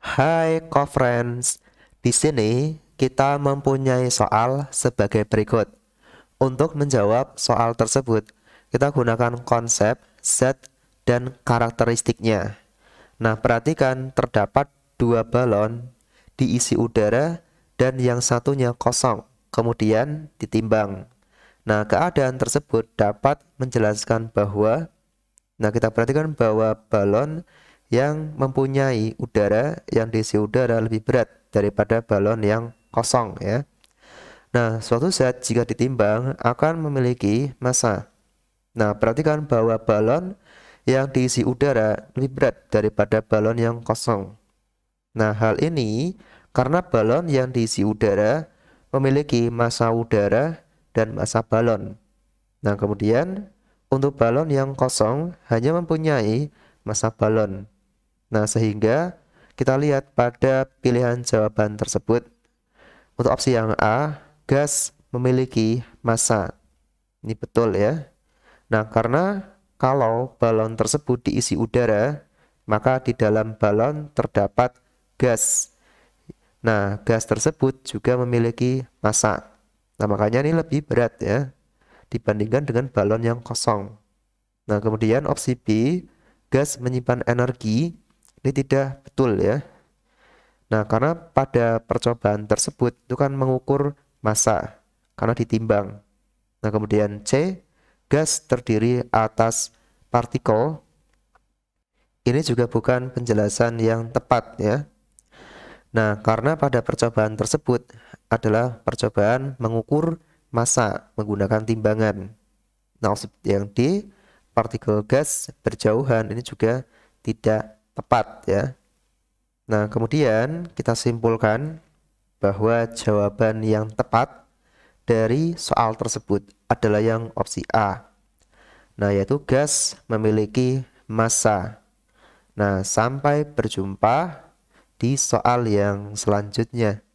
Hai co-friends, di sini kita mempunyai soal sebagai berikut. Untuk menjawab soal tersebut, kita gunakan konsep set dan karakteristiknya. Nah, perhatikan terdapat dua balon diisi udara dan yang satunya kosong, kemudian ditimbang. Nah, keadaan tersebut dapat menjelaskan bahwa, nah kita perhatikan bahwa balon yang mempunyai udara yang diisi udara lebih berat daripada balon yang kosong ya. Nah, suatu zat jika ditimbang akan memiliki massa. Nah, perhatikan bahwa balon yang diisi udara lebih berat daripada balon yang kosong. Nah, hal ini karena balon yang diisi udara memiliki massa udara dan massa balon. Nah, kemudian untuk balon yang kosong hanya mempunyai massa balon. Nah, sehingga kita lihat pada pilihan jawaban tersebut untuk opsi yang A, gas memiliki massa. Ini betul ya. Nah, karena kalau balon tersebut diisi udara, maka di dalam balon terdapat gas. Nah, gas tersebut juga memiliki massa. Nah, makanya ini lebih berat ya dibandingkan dengan balon yang kosong. Nah, kemudian opsi B, gas menyimpan energi ini tidak betul ya. Nah, karena pada percobaan tersebut itu kan mengukur massa karena ditimbang. Nah, kemudian C, gas terdiri atas partikel. Ini juga bukan penjelasan yang tepat ya. Nah, karena pada percobaan tersebut adalah percobaan mengukur massa menggunakan timbangan. Nah, yang D, partikel gas berjauhan ini juga tidak tepat ya. Nah, kemudian kita simpulkan bahwa jawaban yang tepat dari soal tersebut adalah yang opsi A. Nah, yaitu gas memiliki massa. Nah, sampai berjumpa di soal yang selanjutnya.